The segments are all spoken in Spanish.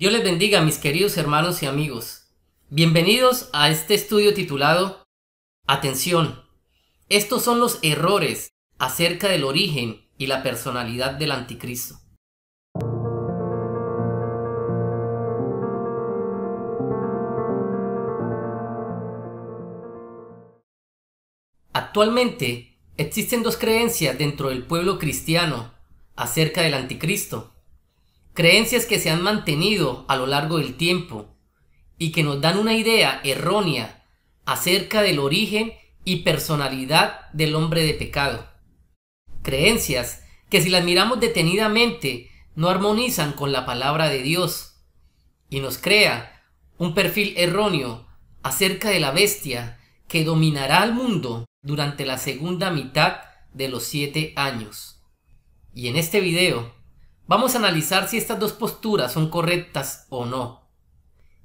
Dios les bendiga, mis queridos hermanos y amigos. Bienvenidos a este estudio titulado Atención. Estos son los errores acerca del origen y la personalidad del anticristo. Actualmente existen dos creencias dentro del pueblo cristiano acerca del anticristo creencias que se han mantenido a lo largo del tiempo y que nos dan una idea errónea acerca del origen y personalidad del hombre de pecado. Creencias que si las miramos detenidamente no armonizan con la palabra de Dios y nos crea un perfil erróneo acerca de la bestia que dominará al mundo durante la segunda mitad de los siete años. Y en este video Vamos a analizar si estas dos posturas son correctas o no.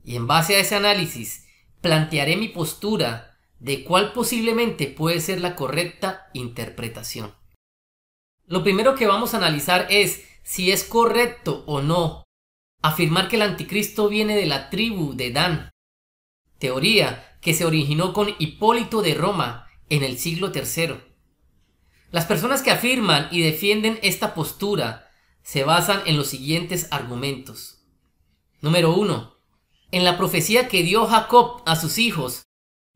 Y en base a ese análisis, plantearé mi postura de cuál posiblemente puede ser la correcta interpretación. Lo primero que vamos a analizar es si es correcto o no afirmar que el anticristo viene de la tribu de Dan, teoría que se originó con Hipólito de Roma en el siglo III. Las personas que afirman y defienden esta postura se basan en los siguientes argumentos. Número 1. En la profecía que dio Jacob a sus hijos,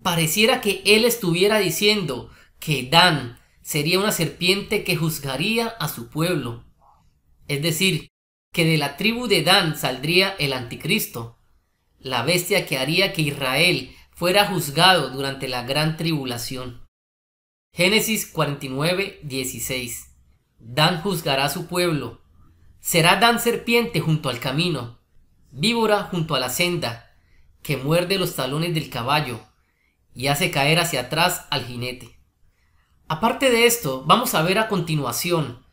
pareciera que él estuviera diciendo que Dan sería una serpiente que juzgaría a su pueblo. Es decir, que de la tribu de Dan saldría el anticristo, la bestia que haría que Israel fuera juzgado durante la gran tribulación. Génesis 49, Dan juzgará a su pueblo Será Dan serpiente junto al camino, víbora junto a la senda, que muerde los talones del caballo y hace caer hacia atrás al jinete. Aparte de esto, vamos a ver a continuación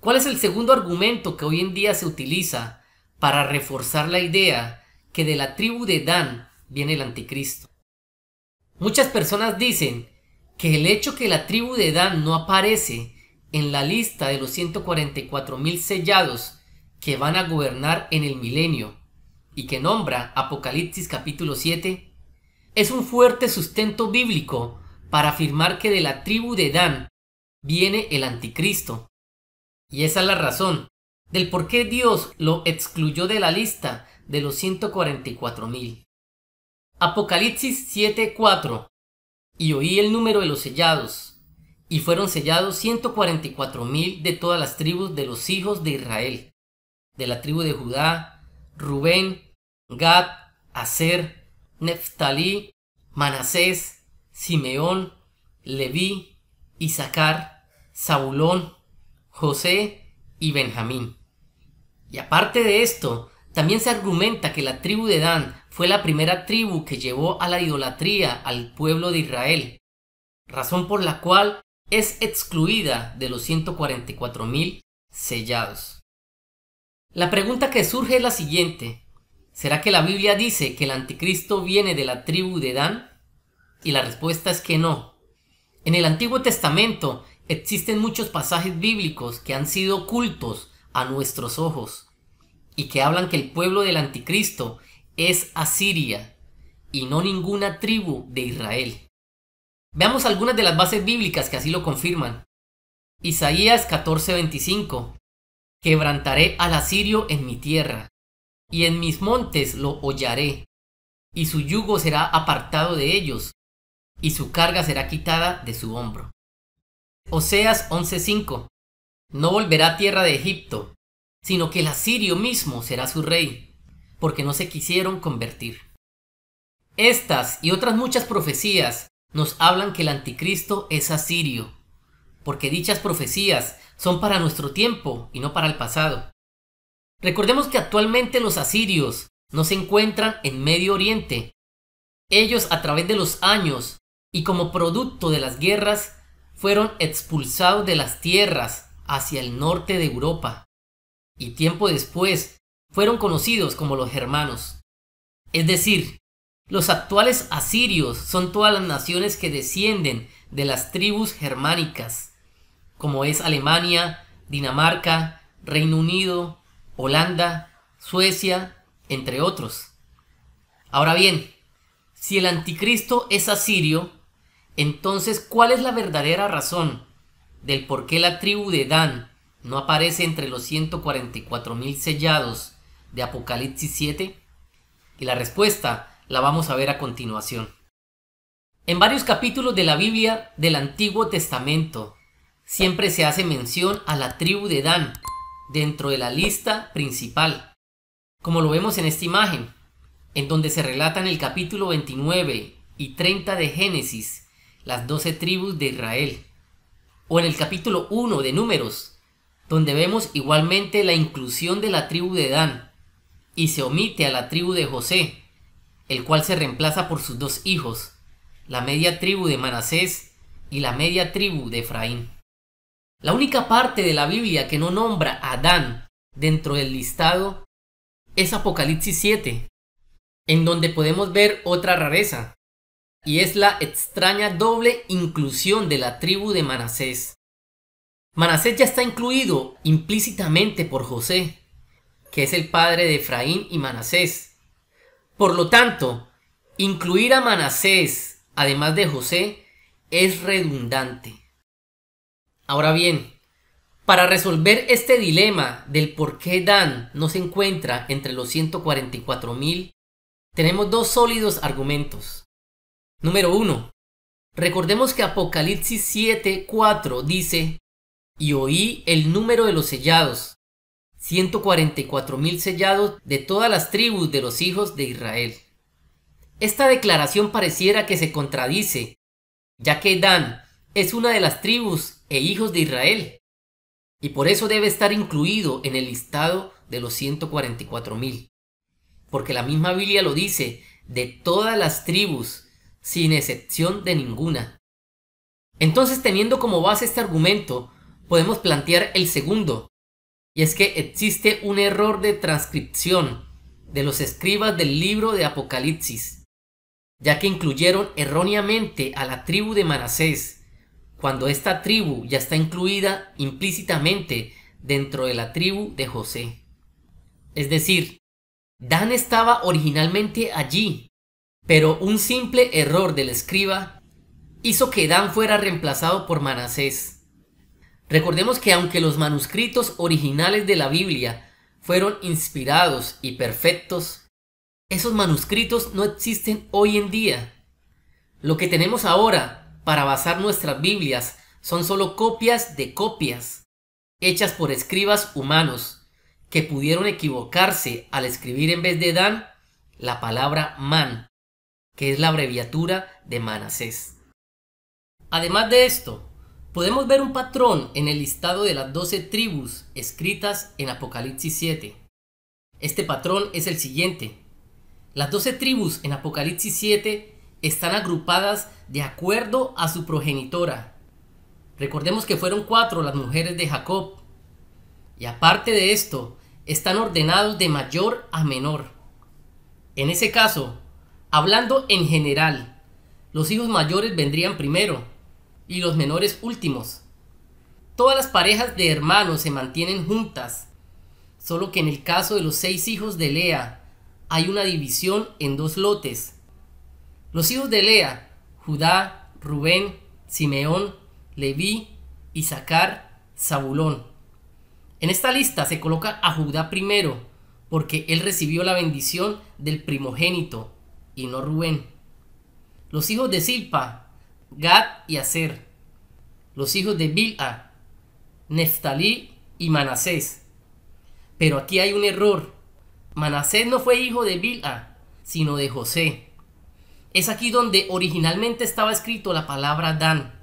cuál es el segundo argumento que hoy en día se utiliza para reforzar la idea que de la tribu de Dan viene el anticristo. Muchas personas dicen que el hecho que la tribu de Dan no aparece en la lista de los 144.000 sellados que van a gobernar en el milenio y que nombra Apocalipsis capítulo 7, es un fuerte sustento bíblico para afirmar que de la tribu de Dan viene el anticristo. Y esa es la razón del por qué Dios lo excluyó de la lista de los 144.000. Apocalipsis 7:4 Y oí el número de los sellados, y fueron sellados 144.000 de todas las tribus de los hijos de Israel de la tribu de Judá, Rubén, Gad, Aser, Neftalí, Manasés, Simeón, Leví, Isaacar, Zabulón, José y Benjamín. Y aparte de esto, también se argumenta que la tribu de Dan fue la primera tribu que llevó a la idolatría al pueblo de Israel, razón por la cual es excluida de los 144.000 sellados. La pregunta que surge es la siguiente. ¿Será que la Biblia dice que el anticristo viene de la tribu de Dan? Y la respuesta es que no. En el Antiguo Testamento existen muchos pasajes bíblicos que han sido ocultos a nuestros ojos y que hablan que el pueblo del anticristo es Asiria y no ninguna tribu de Israel. Veamos algunas de las bases bíblicas que así lo confirman. Isaías 14:25 Quebrantaré al asirio en mi tierra, y en mis montes lo hollaré, y su yugo será apartado de ellos, y su carga será quitada de su hombro. Oseas 11:5 No volverá tierra de Egipto, sino que el asirio mismo será su rey, porque no se quisieron convertir. Estas y otras muchas profecías nos hablan que el anticristo es asirio, porque dichas profecías son para nuestro tiempo y no para el pasado. Recordemos que actualmente los asirios no se encuentran en Medio Oriente. Ellos a través de los años y como producto de las guerras fueron expulsados de las tierras hacia el norte de Europa y tiempo después fueron conocidos como los germanos. Es decir, los actuales asirios son todas las naciones que descienden de las tribus germánicas como es Alemania, Dinamarca, Reino Unido, Holanda, Suecia, entre otros. Ahora bien, si el anticristo es asirio, entonces ¿cuál es la verdadera razón del por qué la tribu de Dan no aparece entre los 144.000 sellados de Apocalipsis 7? Y la respuesta la vamos a ver a continuación. En varios capítulos de la Biblia del Antiguo Testamento siempre se hace mención a la tribu de Dan dentro de la lista principal, como lo vemos en esta imagen, en donde se relatan el capítulo 29 y 30 de Génesis, las doce tribus de Israel, o en el capítulo 1 de Números, donde vemos igualmente la inclusión de la tribu de Dan, y se omite a la tribu de José, el cual se reemplaza por sus dos hijos, la media tribu de Manasés y la media tribu de Efraín. La única parte de la Biblia que no nombra a Adán dentro del listado es Apocalipsis 7, en donde podemos ver otra rareza, y es la extraña doble inclusión de la tribu de Manasés. Manasés ya está incluido implícitamente por José, que es el padre de Efraín y Manasés. Por lo tanto, incluir a Manasés, además de José, es redundante. Ahora bien, para resolver este dilema del por qué Dan no se encuentra entre los 144.000, tenemos dos sólidos argumentos. Número 1. Recordemos que Apocalipsis 7:4 dice, y oí el número de los sellados, 144.000 sellados de todas las tribus de los hijos de Israel. Esta declaración pareciera que se contradice, ya que Dan es una de las tribus e hijos de Israel, y por eso debe estar incluido en el listado de los 144.000. Porque la misma Biblia lo dice, de todas las tribus, sin excepción de ninguna. Entonces, teniendo como base este argumento, podemos plantear el segundo, y es que existe un error de transcripción de los escribas del libro de Apocalipsis, ya que incluyeron erróneamente a la tribu de Manasés cuando esta tribu ya está incluida implícitamente dentro de la tribu de José. Es decir, Dan estaba originalmente allí, pero un simple error del escriba hizo que Dan fuera reemplazado por Manasés. Recordemos que aunque los manuscritos originales de la Biblia fueron inspirados y perfectos, esos manuscritos no existen hoy en día. Lo que tenemos ahora para basar nuestras Biblias son solo copias de copias, hechas por escribas humanos, que pudieron equivocarse al escribir en vez de Dan la palabra man, que es la abreviatura de Manasés. Además de esto, podemos ver un patrón en el listado de las doce tribus escritas en Apocalipsis 7. Este patrón es el siguiente. Las doce tribus en Apocalipsis 7 están agrupadas de acuerdo a su progenitora. Recordemos que fueron cuatro las mujeres de Jacob. Y aparte de esto, están ordenados de mayor a menor. En ese caso, hablando en general, los hijos mayores vendrían primero y los menores últimos. Todas las parejas de hermanos se mantienen juntas, solo que en el caso de los seis hijos de Lea hay una división en dos lotes los hijos de Lea, Judá, Rubén, Simeón, Leví, Isaacar, Zabulón. En esta lista se coloca a Judá primero, porque él recibió la bendición del primogénito, y no Rubén. Los hijos de Silpa, Gad y Aser. Los hijos de Bilha, Neftalí y Manasés. Pero aquí hay un error. Manasés no fue hijo de Bilha, sino de José. Es aquí donde originalmente estaba escrito la palabra Dan,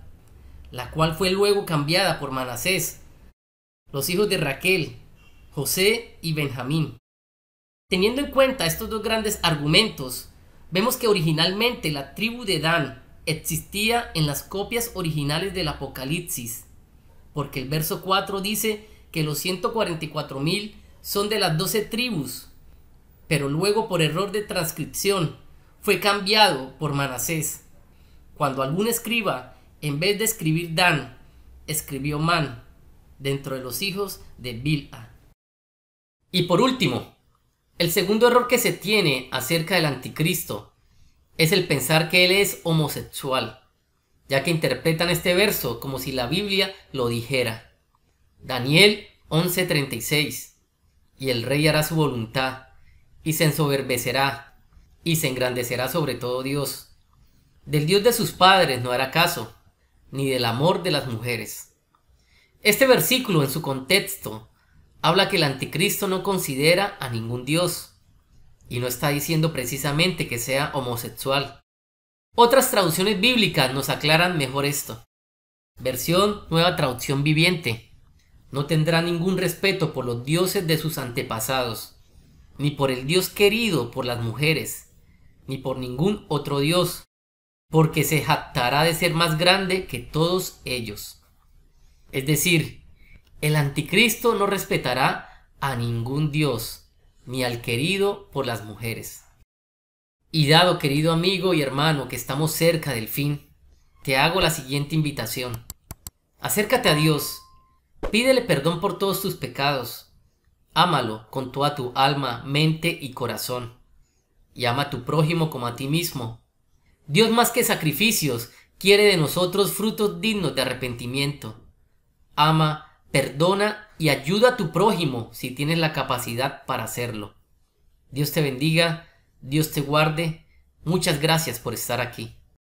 la cual fue luego cambiada por Manasés, los hijos de Raquel, José y Benjamín. Teniendo en cuenta estos dos grandes argumentos, vemos que originalmente la tribu de Dan existía en las copias originales del Apocalipsis, porque el verso 4 dice que los 144.000 son de las 12 tribus, pero luego por error de transcripción fue cambiado por Manasés. Cuando algún escriba, en vez de escribir Dan, escribió Man, dentro de los hijos de Bilha. Y por último, el segundo error que se tiene acerca del anticristo es el pensar que él es homosexual, ya que interpretan este verso como si la Biblia lo dijera. Daniel 11:36 Y el rey hará su voluntad, y se ensoberbecerá, y se engrandecerá sobre todo Dios. Del Dios de sus padres no hará caso, ni del amor de las mujeres. Este versículo en su contexto habla que el anticristo no considera a ningún Dios, y no está diciendo precisamente que sea homosexual. Otras traducciones bíblicas nos aclaran mejor esto. Versión Nueva Traducción Viviente. No tendrá ningún respeto por los dioses de sus antepasados, ni por el Dios querido por las mujeres, ni por ningún otro Dios, porque se jactará de ser más grande que todos ellos. Es decir, el anticristo no respetará a ningún Dios, ni al querido por las mujeres. Y dado, querido amigo y hermano, que estamos cerca del fin, te hago la siguiente invitación. Acércate a Dios, pídele perdón por todos tus pecados, ámalo con toda tu alma, mente y corazón y ama a tu prójimo como a ti mismo. Dios más que sacrificios quiere de nosotros frutos dignos de arrepentimiento. Ama, perdona y ayuda a tu prójimo si tienes la capacidad para hacerlo. Dios te bendiga, Dios te guarde. Muchas gracias por estar aquí.